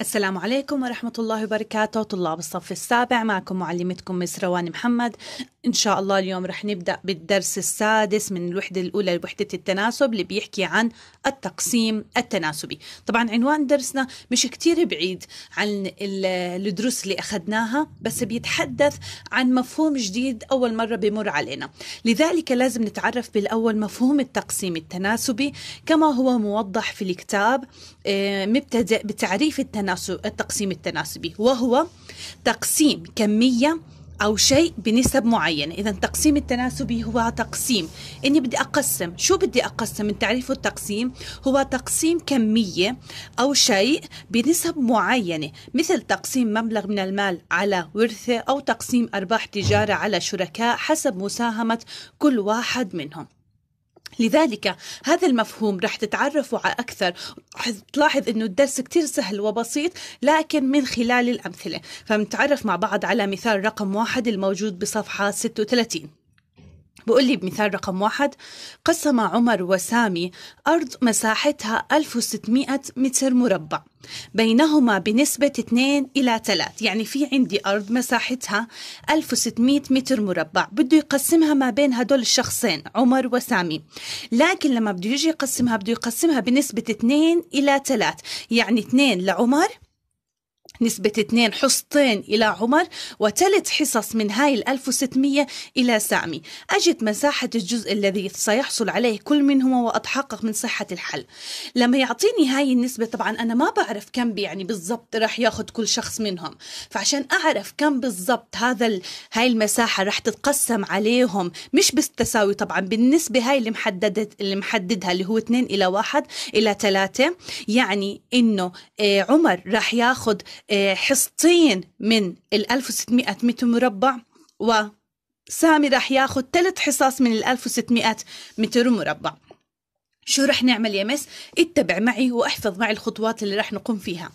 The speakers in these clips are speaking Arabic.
السلام عليكم ورحمة الله وبركاته طلاب الصف السابع معكم معلمتكم مس روان محمد إن شاء الله اليوم رح نبدأ بالدرس السادس من الوحدة الأولى لوحدة التناسب اللي بيحكي عن التقسيم التناسبي طبعا عنوان درسنا مش كتير بعيد عن الدروس اللي أخذناها بس بيتحدث عن مفهوم جديد أول مرة بمر علينا لذلك لازم نتعرف بالأول مفهوم التقسيم التناسبي كما هو موضح في الكتاب آه، مبتدأ بتعريف التناسب التناسب التقسيم التناسبي وهو تقسيم كمية أو شيء بنسب معينة إذا التقسيم التناسبي هو تقسيم إني بدي أقسم شو بدي أقسم من تعريف التقسيم هو تقسيم كمية أو شيء بنسب معينة مثل تقسيم مبلغ من المال على ورثة أو تقسيم أرباح تجارة على شركاء حسب مساهمة كل واحد منهم لذلك هذا المفهوم رح تتعرفوا على أكثر تلاحظ أنه الدرس كتير سهل وبسيط لكن من خلال الأمثلة فمنتعرف مع بعض على مثال رقم واحد الموجود بصفحة 36 بقول لي بمثال رقم واحد قسم عمر وسامي أرض مساحتها 1600 متر مربع بينهما بنسبة 2 إلى 3 يعني في عندي أرض مساحتها 1600 متر مربع بده يقسمها ما بين هدول الشخصين عمر وسامي لكن لما بده يجي يقسمها بده يقسمها بنسبة 2 إلى 3 يعني 2 لعمر نسبة 2 حصتين إلى عمر وثلاث حصص من هاي ال 1600 إلى سامي أجد مساحة الجزء الذي سيحصل عليه كل منهما وأتحقق من صحة الحل لما يعطيني هاي النسبة طبعا أنا ما بعرف كم يعني بالضبط راح ياخذ كل شخص منهم فعشان أعرف كم بالضبط هذا ال... هاي المساحة راح تتقسم عليهم مش بالتساوي طبعا بالنسبة هاي اللي محددة اللي محددها اللي هو 2 إلى 1 إلى 3 يعني إنه آه، عمر راح ياخذ آه، حصتين من ال 1600 متر مربع و سامي راح ياخذ ثلاث حصص من ال 1600 متر مربع شو رح نعمل يا مس؟ اتبع معي واحفظ معي الخطوات اللي رح نقوم فيها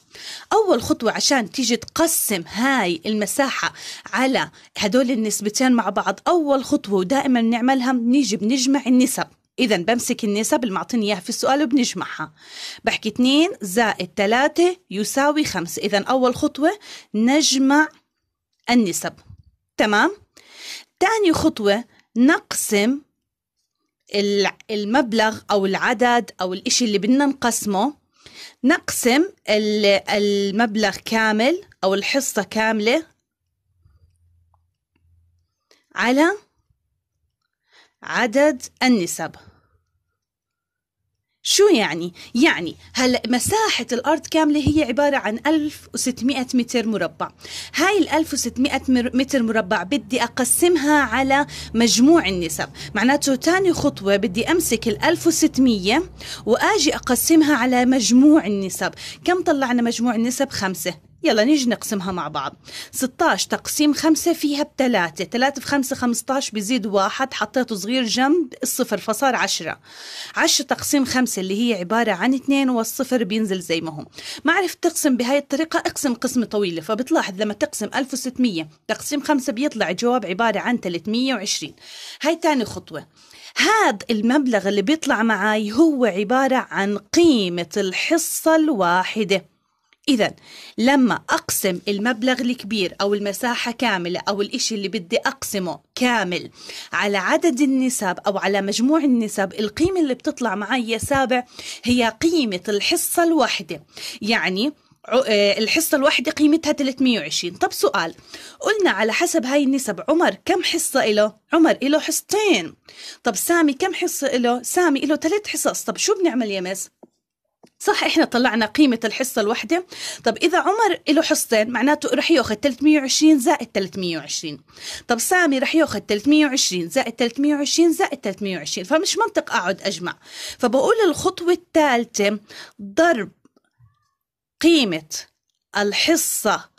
أول خطوة عشان تيجي تقسم هاي المساحة على هدول النسبتين مع بعض أول خطوة ودائما بنعملها بنيجي بنجمع النسب إذا بمسك النسب اللي معطيني إياها في السؤال وبنجمعها بحكي 2 زائد 3 يساوي 5 إذا أول خطوة نجمع النسب تمام تاني خطوة نقسم المبلغ أو العدد أو الإشي اللي بدنا نقسمه نقسم المبلغ كامل أو الحصة كاملة على عدد النسب شو يعني؟ يعني هلا مساحة الأرض كاملة هي عبارة عن 1600 متر مربع هاي ال 1600 متر مربع بدي أقسمها على مجموع النسب معناته تاني خطوة بدي أمسك ال 1600 وآجي أقسمها على مجموع النسب كم طلعنا مجموع النسب؟ خمسة يلا نيجي نقسمها مع بعض 16 تقسيم 5 فيها ب 3 في 5 15 بزيد واحد حطيته صغير جنب الصفر فصار 10 10 تقسيم 5 اللي هي عبارة عن 2 والصفر بينزل زي ما هو ما عرفت تقسم بهاي الطريقة اقسم قسمة طويلة فبتلاحظ لما تقسم 1600 تقسيم 5 بيطلع جواب عبارة عن 320 هاي تاني خطوة هذا المبلغ اللي بيطلع معي هو عبارة عن قيمة الحصة الواحدة إذا لما أقسم المبلغ الكبير أو المساحة كاملة أو الإشي اللي بدي أقسمه كامل على عدد النساب أو على مجموع النساب القيمة اللي بتطلع معي سابع هي قيمة الحصة الواحدة يعني آه، الحصة الواحدة قيمتها 320 طب سؤال قلنا على حسب هاي النسب عمر كم حصة إله؟ عمر إله حصتين طب سامي كم حصة إله؟ سامي إله ثلاث حصص طب شو بنعمل يا مس؟ صح احنا طلعنا قيمة الحصة الواحدة طب إذا عمر له حصتين معناته رح ياخذ 320 زائد 320 طب سامي رح ياخذ 320 زائد 320 زائد 320 فمش منطق أقعد أجمع فبقول الخطوة الثالثة ضرب قيمة الحصة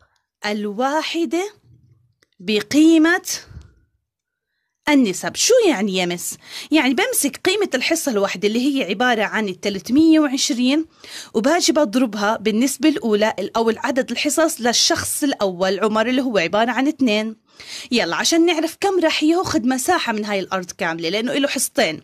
الواحدة بقيمة النسب شو يعني يمس؟ يعني بمسك قيمة الحصة الواحدة اللي هي عبارة عن ال 320 وباجي بضربها بالنسبة الأولى أو العدد الحصص للشخص الأول عمر اللي هو عبارة عن اثنين يلا عشان نعرف كم راح ياخذ مساحة من هاي الأرض كاملة لأنه له حصتين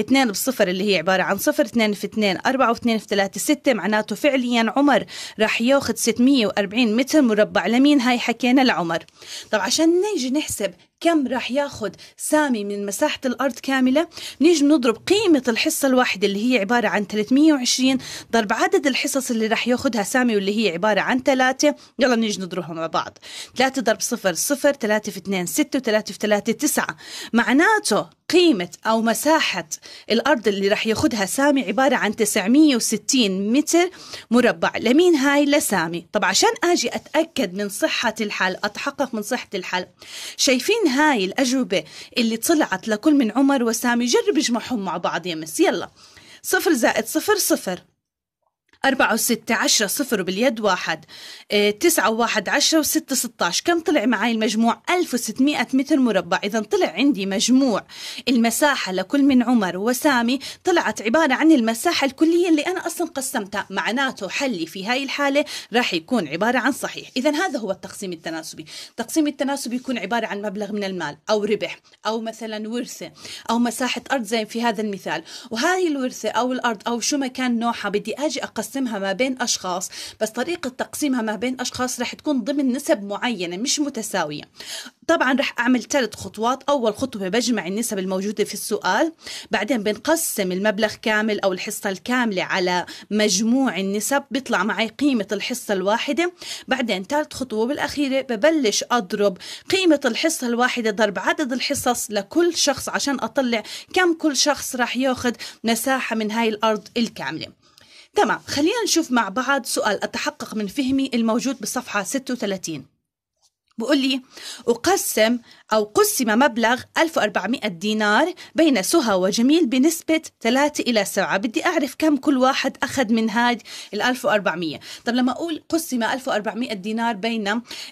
اثنين بصفر اللي هي عبارة عن صفر اثنين في اثنين أربعة واثنين في ثلاثة ستة معناته فعليا عمر راح ياخد 640 متر مربع لمين هاي حكينا لعمر طب عشان نيجي نحسب كم راح ياخذ سامي من مساحة الأرض كاملة نيجي نضرب قيمة الحصة الواحدة اللي هي عبارة عن 320 ضرب عدد الحصص اللي راح ياخذها سامي واللي هي عبارة عن 3 يلا نيجي نضربهم مع بعض 3 ضرب 0 0 3 في 2 6 و3 في 3 9 معناته قيمة أو مساحة الأرض اللي راح ياخذها سامي عبارة عن 960 متر مربع لمين هاي لسامي طب عشان أجي أتأكد من صحة الحل أتحقق من صحة الحل شايفين هاي الأجوبة اللي طلعت لكل من عمر وسامي جرب اجمعهم مع بعض يا مس يلا صفر زائد صفر صفر أربعة وستة عشرة صفر باليد واحد آه، تسعة وواحد عشرة وستة ستاش كم طلع معي المجموع ألف وستمائة متر مربع إذا طلع عندي مجموع المساحة لكل من عمر وسامي طلعت عبارة عن المساحة الكلية اللي أنا أصلا قسمتها معناته حلي في هاي الحالة راح يكون عبارة عن صحيح إذا هذا هو التقسيم التناسبي التقسيم التناسبي يكون عبارة عن مبلغ من المال أو ربح أو مثلا ورثة أو مساحة أرض زي في هذا المثال وهذه الورثة أو الأرض أو شو ما كان نوعها بدي أجي أقسم تقسمها ما بين أشخاص بس طريقة تقسيمها ما بين أشخاص رح تكون ضمن نسب معينة مش متساوية طبعا رح أعمل ثلاث خطوات أول خطوة بجمع النسب الموجودة في السؤال بعدين بنقسم المبلغ كامل أو الحصة الكاملة على مجموع النسب بيطلع معي قيمة الحصة الواحدة بعدين ثالث خطوة بالأخيرة ببلش أضرب قيمة الحصة الواحدة ضرب عدد الحصص لكل شخص عشان أطلع كم كل شخص راح ياخذ مساحة من هاي الأرض الكاملة تمام خلينا نشوف مع بعض سؤال أتحقق من فهمي الموجود بالصفحة 36 بقول لي أقسم أو قسم مبلغ 1400 دينار بين سهى وجميل بنسبة 3 إلى 7 بدي أعرف كم كل واحد أخذ من هاد ال 1400 طب لما أقول قسم 1400 دينار بين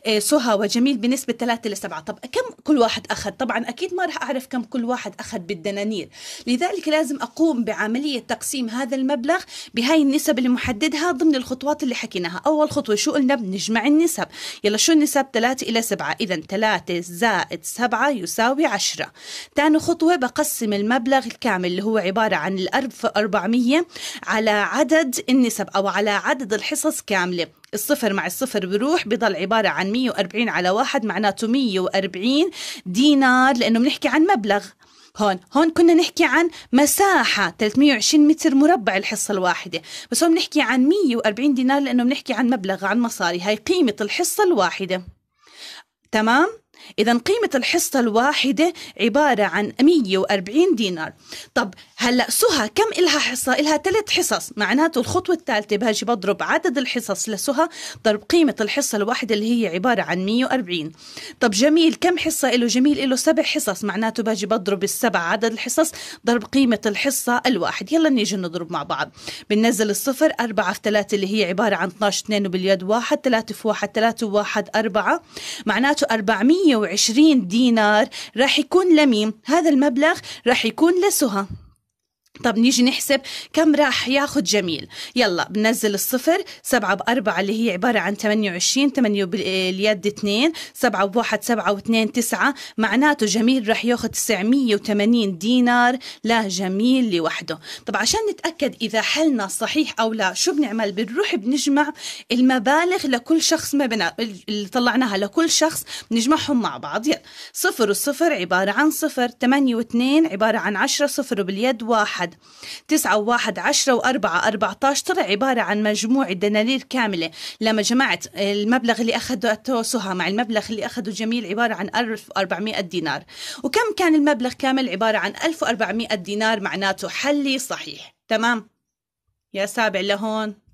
آه، سهى وجميل بنسبة 3 إلى 7 طب كم كل واحد أخذ طبعا أكيد ما راح أعرف كم كل واحد أخذ بالدنانير لذلك لازم أقوم بعملية تقسيم هذا المبلغ بهاي النسب اللي محددها ضمن الخطوات اللي حكيناها أول خطوة شو قلنا بنجمع النسب يلا شو النسب 3 إلى سبعة إذا ثلاثة زائد سبعة يساوي عشرة ثاني خطوة بقسم المبلغ الكامل اللي هو عبارة عن ال أربعمية على عدد النسب أو على عدد الحصص كاملة الصفر مع الصفر بروح بضل عبارة عن 140 على واحد معناته 140 دينار لأنه بنحكي عن مبلغ هون هون كنا نحكي عن مساحة 320 متر مربع الحصة الواحدة بس هون بنحكي عن 140 دينار لأنه بنحكي عن مبلغ عن مصاري هاي قيمة الحصة الواحدة تمام إذا قيمة الحصة الواحدة عبارة عن 140 دينار طب هلأ سهى كم إلها حصة؟ إلها ثلاث حصص معناته الخطوة الثالثة بهاجي بضرب عدد الحصص لسهى ضرب قيمة الحصة الواحدة اللي هي عبارة عن 140 طب جميل كم حصة إله؟ جميل إله سبع حصص معناته بهاجي بضرب السبع عدد الحصص ضرب قيمة الحصة الواحد يلا نيجي نضرب مع بعض بننزل الصفر أربعة في ثلاثة اللي هي عبارة عن 12 2 وباليد واحد 3 في واحد 3 واحد 4 معناته 400 120 دينار راح يكون لمين هذا المبلغ راح يكون لسهى طب نيجي نحسب كم راح ياخذ جميل يلا بنزل الصفر سبعة بأربعة اللي هي عبارة عن 28 8 باليد 2 سبعة بواحد سبعة واثنين تسعة معناته جميل راح ياخذ 980 دينار لجميل لوحده طب عشان نتأكد إذا حلنا صحيح أو لا شو بنعمل بنروح بنجمع المبالغ لكل شخص ما بنا... اللي طلعناها لكل شخص بنجمعهم مع بعض يلا صفر وصفر عبارة عن صفر 8 واثنين عبارة عن 10 صفر باليد واحد واحد تسعة وواحد عشرة وأربعة أربعتاش طلع عبارة عن مجموع دنانير كاملة لما جمعت المبلغ اللي أخذته سهى مع المبلغ اللي أخذه جميل عبارة عن ألف وأربعمائة دينار وكم كان المبلغ كامل عبارة عن ألف وأربعمائة دينار معناته حلي صحيح تمام يا سابع لهون